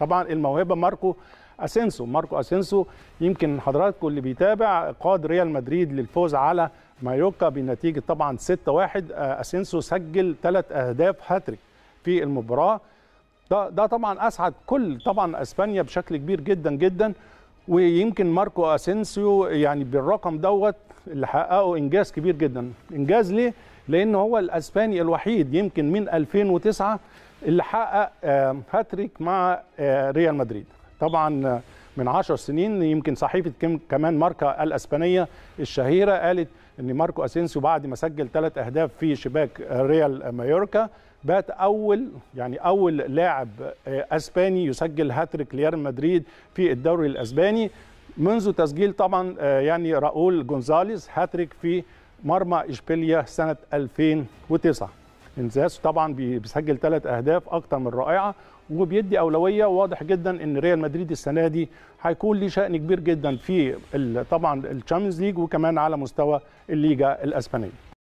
طبعا الموهبه ماركو اسينسو ماركو اسينسو يمكن حضراتكم اللي بيتابع قاد ريال مدريد للفوز على مايوكا بنتيجه طبعا 6-1 آه، اسينسو سجل ثلاث اهداف هاتريك في المباراه ده ده طبعا اسعد كل طبعا اسبانيا بشكل كبير جدا جدا ويمكن ماركو اسينسيو يعني بالرقم دوت اللي حققه انجاز كبير جدا انجاز ليه لان هو الاسباني الوحيد يمكن من 2009 اللي حقق آه، هاتريك مع آه، ريال مدريد طبعا آه، من 10 سنين يمكن صحيفه كمان ماركا الاسبانيه الشهيره قالت ان ماركو اسينسيو بعد ما سجل ثلاث اهداف في شباك ريال مايوركا بات اول يعني اول لاعب آه، اسباني يسجل هاتريك لريال مدريد في الدوري الاسباني منذ تسجيل طبعا آه، يعني راؤول جونزاليز هاتريك في مرمى اشبيليا سنه 2009 انزاز طبعا بيسجل ثلاث اهداف اكتر من رائعه وبيدي اولويه واضح جدا ان ريال مدريد السنه دي هيكون ليه شان كبير جدا في طبعا الشامبيونز ليج وكمان على مستوى الليجا الاسبانيه